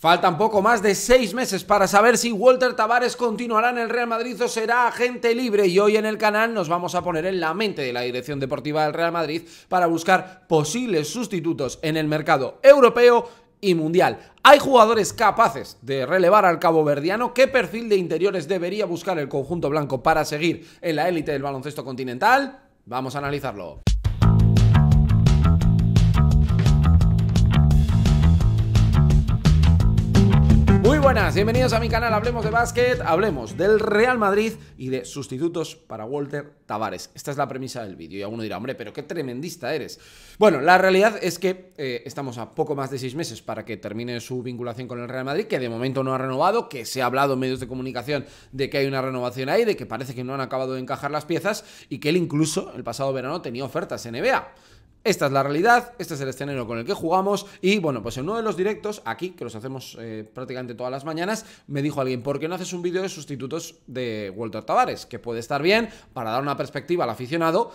Faltan poco más de seis meses para saber si Walter Tavares continuará en el Real Madrid o será agente libre y hoy en el canal nos vamos a poner en la mente de la dirección deportiva del Real Madrid para buscar posibles sustitutos en el mercado europeo y mundial. Hay jugadores capaces de relevar al Cabo Verdiano. ¿Qué perfil de interiores debería buscar el conjunto blanco para seguir en la élite del baloncesto continental? Vamos a analizarlo. bienvenidos a mi canal Hablemos de Básquet, hablemos del Real Madrid y de sustitutos para Walter Tavares. Esta es la premisa del vídeo y alguno dirá, hombre, pero qué tremendista eres. Bueno, la realidad es que eh, estamos a poco más de seis meses para que termine su vinculación con el Real Madrid, que de momento no ha renovado, que se ha hablado en medios de comunicación de que hay una renovación ahí, de que parece que no han acabado de encajar las piezas y que él incluso el pasado verano tenía ofertas en NBA. Esta es la realidad, este es el escenario con el que jugamos y bueno, pues en uno de los directos, aquí, que los hacemos eh, prácticamente todas las mañanas, me dijo alguien, ¿por qué no haces un vídeo de sustitutos de Walter Tavares? Que puede estar bien para dar una perspectiva al aficionado,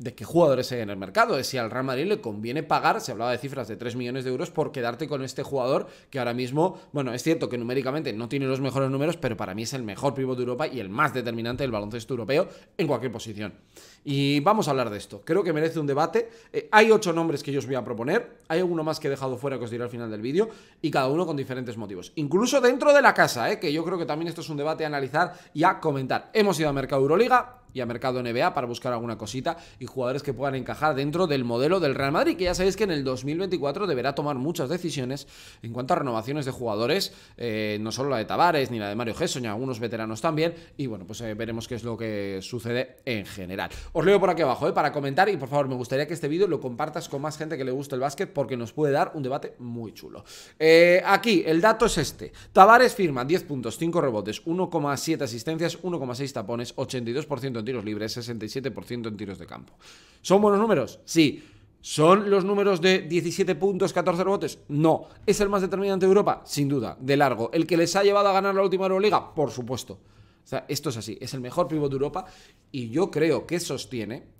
de qué jugadores hay en el mercado, de si al Real Madrid le conviene pagar, se hablaba de cifras de 3 millones de euros por quedarte con este jugador que ahora mismo, bueno, es cierto que numéricamente no tiene los mejores números, pero para mí es el mejor pívot de Europa y el más determinante del baloncesto europeo en cualquier posición. Y vamos a hablar de esto, creo que merece un debate, eh, hay ocho nombres que yo os voy a proponer, hay uno más que he dejado fuera que os diré al final del vídeo, y cada uno con diferentes motivos, incluso dentro de la casa, eh, que yo creo que también esto es un debate a analizar y a comentar. Hemos ido a Mercado Euroliga, y a mercado NBA para buscar alguna cosita y jugadores que puedan encajar dentro del modelo del Real Madrid, que ya sabéis que en el 2024 deberá tomar muchas decisiones en cuanto a renovaciones de jugadores, eh, no solo la de Tavares ni la de Mario Gesso ni algunos veteranos también, y bueno, pues eh, veremos qué es lo que sucede en general. Os leo por aquí abajo eh, para comentar y por favor me gustaría que este vídeo lo compartas con más gente que le guste el básquet porque nos puede dar un debate muy chulo. aquí, el dato es este. Tavares firma 10 puntos, 5 rebotes, 1,7 asistencias, 1,6 tapones, 82% en tiros libres, 67% en tiros de campo. ¿Son buenos números? Sí. ¿Son los números de 17 puntos, 14 rebotes? No. ¿Es el más determinante de Europa? Sin duda, de largo. ¿El que les ha llevado a ganar la última Euroliga? Por supuesto. O sea, esto es así, es el mejor pivot de Europa y yo creo que sostiene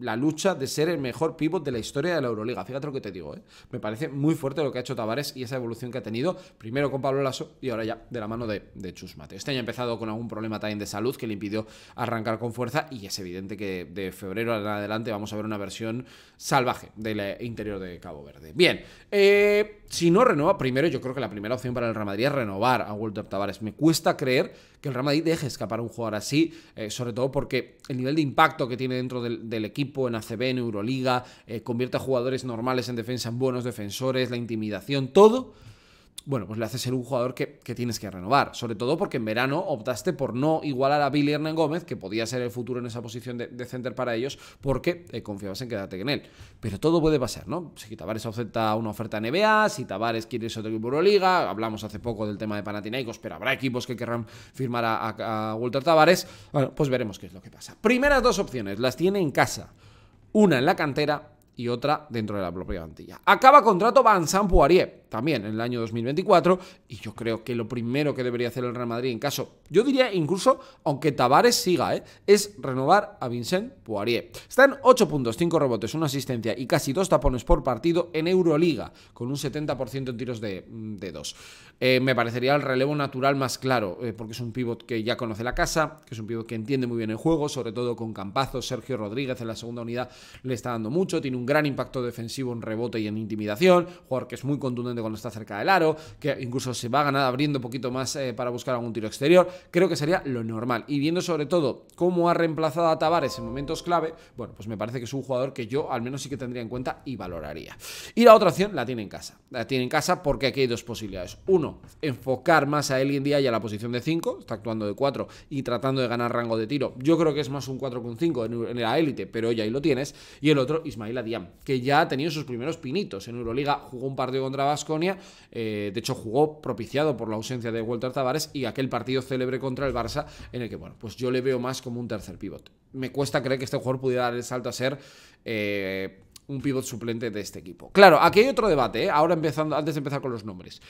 la lucha de ser el mejor pivot de la historia de la Euroliga. Fíjate lo que te digo, ¿eh? me parece muy fuerte lo que ha hecho Tavares y esa evolución que ha tenido, primero con Pablo Lasso y ahora ya de la mano de, Chusmate. Chus Mateo. Este año ha empezado con algún problema también de salud que le impidió arrancar con fuerza y es evidente que de febrero en adelante vamos a ver una versión salvaje del eh, interior de Cabo Verde. Bien, eh, si no renueva primero, yo creo que la primera opción para el Real Madrid es renovar a Walter Tavares. Me cuesta creer que el Real Madrid deje escapar un jugador así, sobre todo porque el nivel de impacto que tiene dentro del, equipo en ACB, en Euroliga, eh, convierte a jugadores normales en defensa en buenos defensores, la intimidación, todo bueno, pues le haces ser un jugador que, tienes que renovar. Sobre todo porque en verano optaste por no igualar a Billy Hernán Gómez, que podía ser el futuro en esa posición de, center para ellos, porque eh, confiabas en quedarte en él. Pero todo puede pasar, ¿no? Si Tavares acepta una oferta NBA, si Tavares quiere irse otro equipo Euroliga, hablamos hace poco del tema de Panathinaikos, pero habrá equipos que querrán firmar a, Walter Tavares. Bueno, pues veremos qué es lo que pasa. Primeras dos opciones, las tiene en casa. Una en la cantera y otra dentro de la propia plantilla. Acaba contrato Van Zandt-Poirier también en el año 2024. Y yo creo que lo primero que debería hacer el Real Madrid en caso, yo diría incluso, aunque Tavares siga, ¿eh? es renovar a Vincent Poirier. Está en 8 puntos, 5 rebotes, una asistencia y casi 2 tapones por partido en Euroliga, con un 70% en tiros de, 2 mm, eh, me parecería el relevo natural más claro, eh, porque es un pivot que ya conoce la casa, que es un pivot que entiende muy bien el juego, sobre todo con Campazo. Sergio Rodríguez en la segunda unidad le está dando mucho, tiene un gran impacto defensivo en rebote y en intimidación, jugador que es muy contundente cuando está cerca del aro, que incluso se va a ganar abriendo un poquito más eh, para buscar algún tiro exterior, creo que sería lo normal. Y viendo sobre todo cómo ha reemplazado a Tavares en momentos clave, bueno, pues me parece que es un jugador que yo al menos sí que tendría en cuenta y valoraría. Y la otra opción la tiene en casa. La tiene en casa porque aquí hay dos posibilidades. Uno, enfocar más a Y en día y a la posición de 5, está actuando de 4 y tratando de ganar rango de tiro. Yo creo que es más un 4 con 5 en la élite, pero ya ahí lo tienes. Y el otro, Ismail Adiam, que ya ha tenido sus primeros pinitos. En Euroliga jugó un partido contra Vasco eh, de hecho, jugó propiciado por la ausencia de Walter Tavares y aquel partido célebre contra el Barça, en el que, bueno, pues yo le veo más como un tercer pivot. Me cuesta creer que este jugador pudiera dar el salto a ser. Eh, un pivot suplente de este equipo. Claro, aquí hay otro debate, eh, ahora empezando, antes de empezar con los nombres.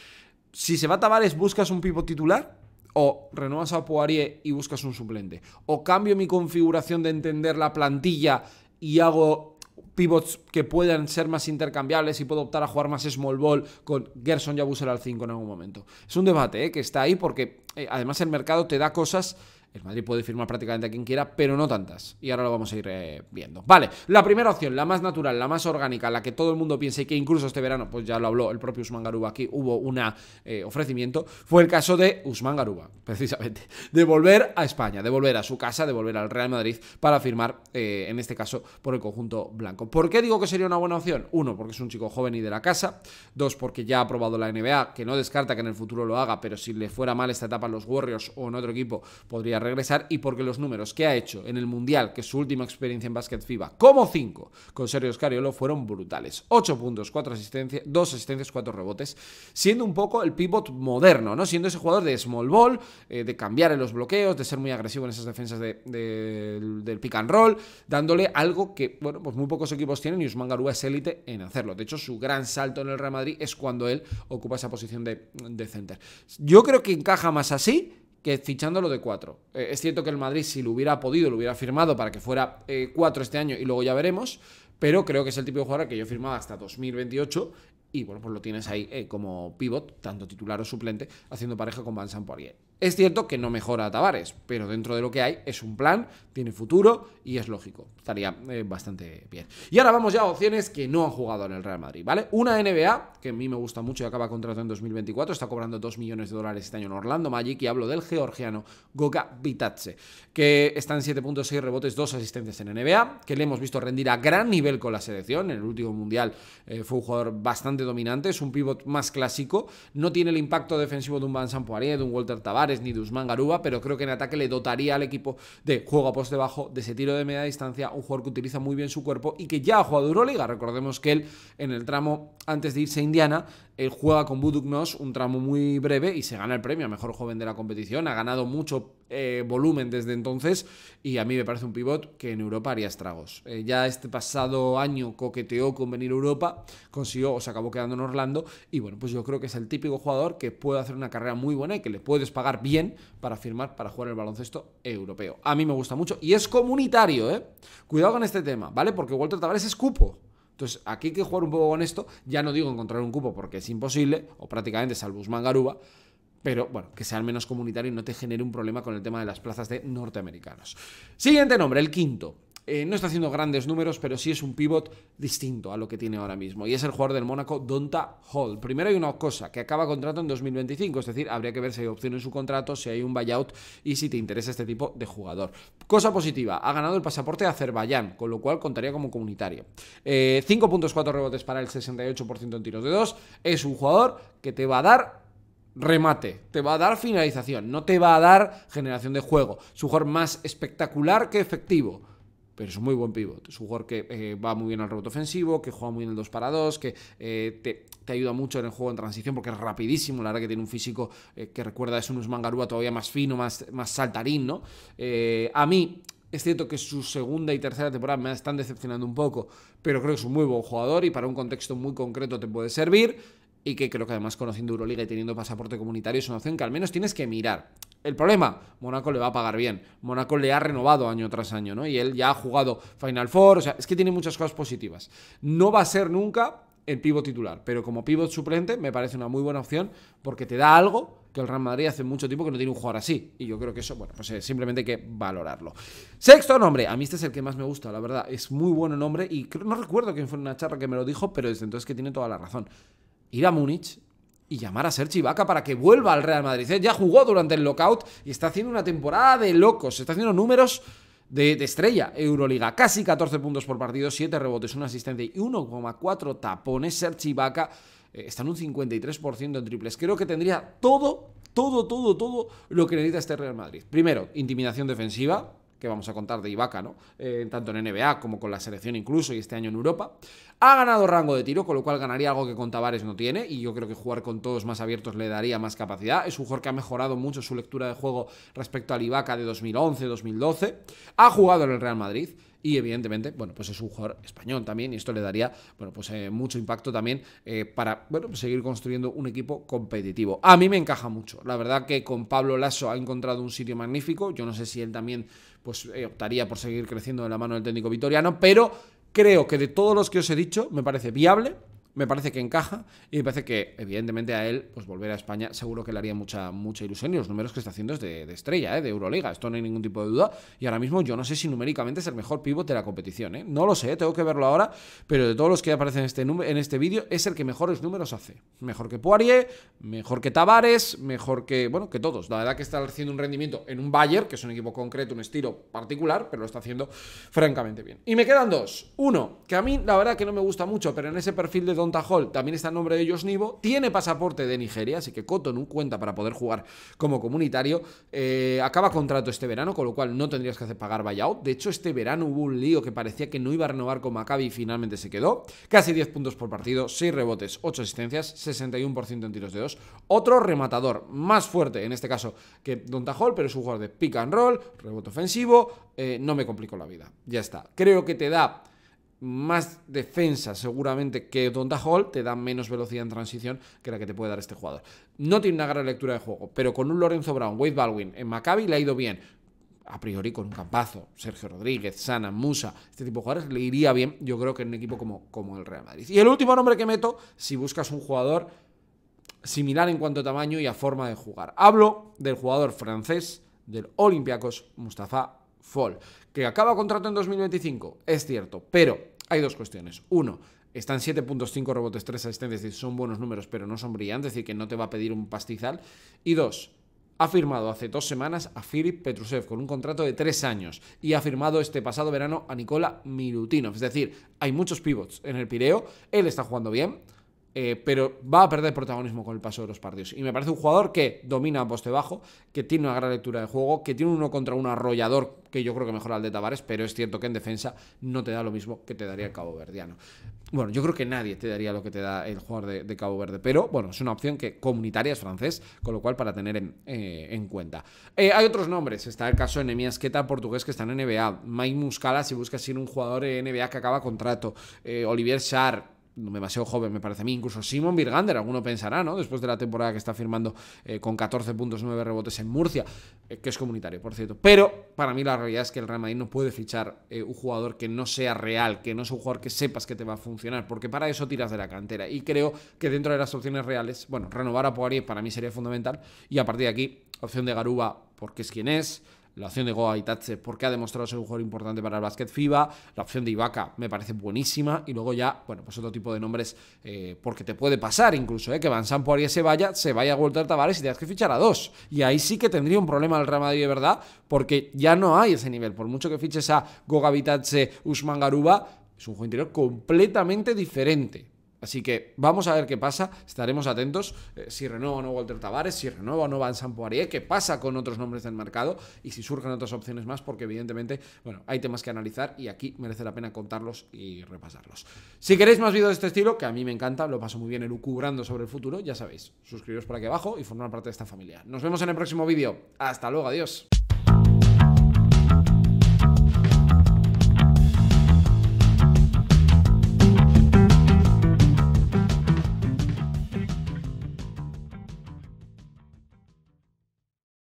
Si se va Tavares, ¿buscas un pivot titular? o renuevas a Poirier y buscas un suplente, o cambio mi configuración de entender la plantilla y hago pivots que puedan ser más intercambiables y puedo optar a jugar más small ball con Gerson y Abuser al 5 en algún momento. Es un debate eh, que está ahí porque eh, además el mercado te da cosas el Madrid puede firmar prácticamente a quien quiera, pero no tantas. Y ahora lo vamos a ir eh, viendo. Vale, la primera opción, la más natural, la más orgánica, la que todo el mundo piensa y que incluso este verano, pues ya lo habló el propio Usman Garuba aquí, hubo un eh, ofrecimiento, fue el caso de Usman Garuba, precisamente, de volver a España, de volver a su casa, de volver al Real Madrid para firmar, eh, en este caso, por el conjunto blanco. ¿Por qué digo que sería una buena opción? Uno, porque es un chico joven y de la casa. Dos, porque ya ha aprobado la NBA, que no descarta que en el futuro lo haga, pero si le fuera mal esta etapa en los Warriors o en otro equipo, podría regresar y porque los números que ha hecho en el Mundial, que es su última experiencia en básquet FIBA, como 5 con Sergio Scariolo, fueron brutales. 8 puntos, 4 asistencias, 2 asistencias, 4 rebotes, siendo un poco el pivot moderno, ¿no? Siendo ese jugador de small ball, eh, de cambiar en los bloqueos, de ser muy agresivo en esas defensas de, del pick and roll, dándole algo que, bueno, pues muy pocos equipos tienen y Usman Garúa es élite en hacerlo. De hecho, su gran salto en el Real Madrid es cuando él ocupa esa posición de, de center. Yo creo que encaja más así que fichándolo de cuatro. Eh, es cierto que el Madrid, si lo hubiera podido, lo hubiera firmado para que fuera eh, cuatro este año y luego ya veremos, pero creo que es el tipo de jugador que yo firmaba hasta 2028 y bueno, pues lo tienes ahí eh, como pivot, tanto titular o suplente, haciendo pareja con Van es cierto que no mejora a Tavares, pero dentro de lo que hay es un plan, tiene futuro y es lógico. Estaría eh, bastante bien. Y ahora vamos ya a opciones que no han jugado en el Real Madrid, ¿vale? Una NBA, que a mí me gusta mucho y acaba contrato en 2024, está cobrando 2 millones de dólares este año en Orlando Magic y hablo del georgiano Goga Bitadze, que está en 7.6 rebotes, Dos asistentes en NBA, que le hemos visto rendir a gran nivel con la selección. En el último mundial eh, fue un jugador bastante dominante, es un pivot más clásico, no tiene el impacto defensivo de un Van Sampoirier, de un Walter Tavares ni de Usman pero creo que en ataque le dotaría al equipo de juego a poste bajo, de ese tiro de media distancia, un jugador que utiliza muy bien su cuerpo y que ya ha jugado Euroliga. Recordemos que él en el tramo antes de irse a Indiana él juega con Buduknos un tramo muy breve y se gana el premio a mejor joven de la competición. Ha ganado mucho eh, volumen desde entonces y a mí me parece un pivot que en Europa haría estragos. Eh, ya este pasado año coqueteó con venir a Europa, consiguió o se acabó quedando en Orlando y bueno, pues yo creo que es el típico jugador que puede hacer una carrera muy buena y que le puedes pagar bien para firmar para jugar el baloncesto europeo. A mí me gusta mucho y es comunitario, ¿eh? Cuidado con este tema, ¿vale? Porque Walter Tavares es cupo. Entonces, aquí hay que jugar un poco con esto. Ya no digo encontrar un cupo porque es imposible, o prácticamente salvo Usman Garuba, pero bueno, que sea al menos comunitario y no te genere un problema con el tema de las plazas de norteamericanos. Siguiente nombre, el quinto. Eh, no está haciendo grandes números, pero sí es un pivot distinto a lo que tiene ahora mismo. Y es el jugador del Mónaco, Donta Hall. Primero hay una cosa, que acaba contrato en 2025, es decir, habría que ver si hay opción en su contrato, si hay un buyout y si te interesa este tipo de jugador. Cosa positiva, ha ganado el pasaporte de Azerbaiyán, con lo cual contaría como comunitario. 5.4 eh, rebotes para el 68% en tiros de 2. Es un jugador que te va a dar remate, te va a dar finalización, no te va a dar generación de juego. Su jugador más espectacular que efectivo pero es un muy buen pivot. Es un jugador que eh, va muy bien al rebote ofensivo, que juega muy bien el 2 para 2, que eh, te, ayuda mucho en el juego en transición porque es rapidísimo. La verdad que tiene un físico eh, que recuerda a un Usman Garúa todavía más fino, más, más saltarín, ¿no? a mí es cierto que su segunda y tercera temporada me están decepcionando un poco, pero creo que es un muy buen jugador y para un contexto muy concreto te puede servir y que creo que además conociendo Euroliga y teniendo pasaporte comunitario es una opción que al menos tienes que mirar. El problema, Monaco le va a pagar bien. Monaco le ha renovado año tras año, ¿no? Y él ya ha jugado Final Four, o sea, es que tiene muchas cosas positivas. No va a ser nunca el pívot titular, pero como pívot suplente me parece una muy buena opción porque te da algo que el Real Madrid hace mucho tiempo que no tiene un jugador así. Y yo creo que eso, bueno, pues eh, simplemente hay que valorarlo. Sexto nombre. A mí este es el que más me gusta, la verdad. Es muy bueno nombre y no recuerdo quién fue en una charla que me lo dijo, pero desde entonces que tiene toda la razón ir a Múnich y llamar a Sergi Vaca para que vuelva al Real Madrid. Ya jugó durante el lockout y está haciendo una temporada de locos. Está haciendo números de, estrella Euroliga. Casi 14 puntos por partido, 7 rebotes, 1 asistencia y 1,4 tapones. Sergi Vaca eh, está en un 53% en triples. Creo que tendría todo, todo, todo, todo lo que necesita este Real Madrid. Primero, intimidación defensiva que vamos a contar de Ibaka, ¿no? Eh, tanto en NBA como con la selección incluso y este año en Europa. Ha ganado rango de tiro, con lo cual ganaría algo que con Tavares no tiene y yo creo que jugar con todos más abiertos le daría más capacidad. Es un jugador que ha mejorado mucho su lectura de juego respecto al Ibaka de 2011-2012. Ha jugado en el Real Madrid y evidentemente, bueno, pues es un jugador español también y esto le daría, bueno, pues eh, mucho impacto también eh, para, bueno, pues, seguir construyendo un equipo competitivo. A mí me encaja mucho, la verdad que con Pablo Lasso ha encontrado un sitio magnífico, yo no sé si él también pues eh, optaría por seguir creciendo de la mano del técnico vitoriano, pero creo que de todos los que os he dicho me parece viable, me parece que encaja y me parece que, evidentemente, a él, pues volver a España seguro que le haría mucha, mucha ilusión. Y los números que está haciendo es de, estrella, ¿eh? de Euroliga, esto no hay ningún tipo de duda. Y ahora mismo yo no sé si numéricamente es el mejor pívot de la competición, ¿eh? no lo sé, tengo que verlo ahora, pero de todos los que aparecen en este, en este vídeo, es el que mejores números hace. Mejor que Poirier, mejor que Tavares, mejor que, bueno, que todos. La verdad que está haciendo un rendimiento en un Bayern, que es un equipo concreto, un estilo particular, pero lo está haciendo francamente bien. Y me quedan dos. Uno, que a mí la verdad que no me gusta mucho, pero en ese perfil de Dontajol también está en nombre de ellos Nivo, tiene pasaporte de Nigeria, así que Cotonou cuenta para poder jugar como comunitario. Eh, acaba contrato este verano, con lo cual no tendrías que hacer pagar buyout. De hecho, este verano hubo un lío que parecía que no iba a renovar con Maccabi y finalmente se quedó. Casi 10 puntos por partido, 6 rebotes, 8 asistencias, 61% en tiros de 2. Otro rematador más fuerte, en este caso, que Dontajol, pero es un jugador de pick and roll, rebote ofensivo, eh, no me complicó la vida. Ya está. Creo que te da más defensa seguramente que Donda Hall, te da menos velocidad en transición que la que te puede dar este jugador. No tiene una gran lectura de juego, pero con un Lorenzo Brown, Wade Baldwin, en Maccabi le ha ido bien. A priori con un campazo, Sergio Rodríguez, Sana, Musa, este tipo de jugadores le iría bien, yo creo que en un equipo como, como el Real Madrid. Y el último nombre que meto, si buscas un jugador similar en cuanto a tamaño y a forma de jugar. Hablo del jugador francés del Olympiacos, Mustafa que acaba contrato en 2025, es cierto, pero hay dos cuestiones. Uno, están 7.5 robotes, 3 asistentes, es decir, son buenos números, pero no son brillantes, es decir, que no te va a pedir un pastizal. Y dos, ha firmado hace dos semanas a Filip Petrusev con un contrato de tres años y ha firmado este pasado verano a Nikola Milutinov. Es decir, hay muchos pivots en el Pireo, él está jugando bien, eh, pero va a perder protagonismo con el paso de los partidos. Y me parece un jugador que domina a poste bajo, que tiene una gran lectura de juego, que tiene uno contra uno arrollador, que yo creo que mejora al de Tavares, pero es cierto que en defensa no te da lo mismo que te daría el Cabo Verdiano. Bueno, yo creo que nadie te daría lo que te da el jugador de, Cabo Verde, pero bueno, es una opción que comunitaria es francés, con lo cual para tener en, eh, cuenta. Eh, hay otros nombres, está el caso de Nemías Queta, portugués, que está en NBA, Mike Muscala, si buscas ir un jugador en NBA que acaba contrato, Olivier Char no demasiado joven, me parece a mí. Incluso Simon Virgander, alguno pensará, ¿no? Después de la temporada que está firmando eh, con 14.9 rebotes en Murcia, eh, que es comunitario, por cierto. Pero para mí la realidad es que el Real Madrid no puede fichar eh, un jugador que no sea real, que no es un jugador que sepas que te va a funcionar, porque para eso tiras de la cantera. Y creo que dentro de las opciones reales, bueno, renovar a Poirier para mí sería fundamental. Y a partir de aquí, opción de Garuba, porque es quien es la opción de Goa porque ha demostrado ser un jugador importante para el básquet FIBA, la opción de Ibaka me parece buenísima y luego ya, bueno, pues otro tipo de nombres eh, porque te puede pasar incluso, eh, que Van y se vaya, se vaya a Walter Tavares y tengas que fichar a dos. Y ahí sí que tendría un problema el Real Madrid de verdad porque ya no hay ese nivel, por mucho que fiches a Goga Itache, Usman Garuba, es un juego interior completamente diferente. Así que vamos a ver qué pasa, estaremos atentos eh, si renueva o no Walter Tavares, si renueva o no Van Sampoarie, qué pasa con otros nombres del mercado y si surgen otras opciones más, porque evidentemente, bueno, hay temas que analizar y aquí merece la pena contarlos y repasarlos. Si queréis más vídeos de este estilo, que a mí me encanta, lo paso muy bien elucubrando sobre el futuro, ya sabéis, suscribiros por aquí abajo y formar parte de esta familia. Nos vemos en el próximo vídeo. Hasta luego, adiós.